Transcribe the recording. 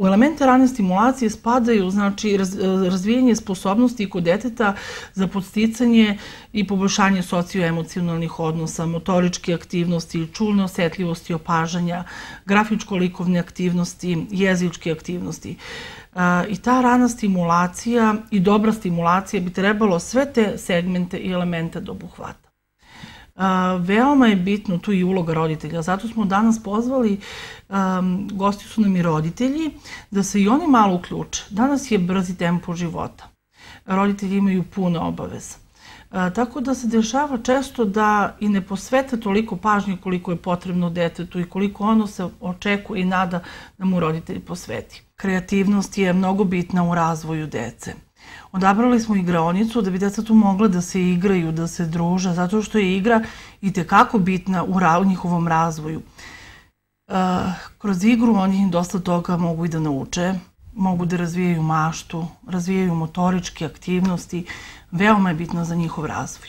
U elemente rane stimulacije spadaju znači, razvijanje sposobnosti kod deteta za podsticanje i poboljšanje socioemocionalnih odnosa, motoričke aktivnosti, čulne osetljivosti opažanja, grafičko-likovne aktivnosti, jezičke aktivnosti. I ta rana stimulacija i dobra stimulacija bi trebalo sve te segmente i elemente da obuhvata. A, veoma je bitno tu i uloga roditelja, zato smo danas pozvali, um, gosti su nam i roditelji, da se i oni malo uključe. Danas je brzi tempo života. Roditelji imaju puno obaveza. A, tako da se dešava često da i ne posvete toliko pažnje koliko je potrebno detetu i koliko ono se očekuje i nada da mu roditelj posveti. Kreativnost je mnogo bitna u razvoju dece. Odabrali smo igraonicu da bi deca tu mogla da se igraju, da se druže, zato što je igra i tekako bitna u, njihovom razvoju. Eh, kroz igru oni dosta toga mogu i da nauče, mogu da razvijaju maštu, razvijaju motoričke aktivnosti, veoma je bitno za njihov razvoj.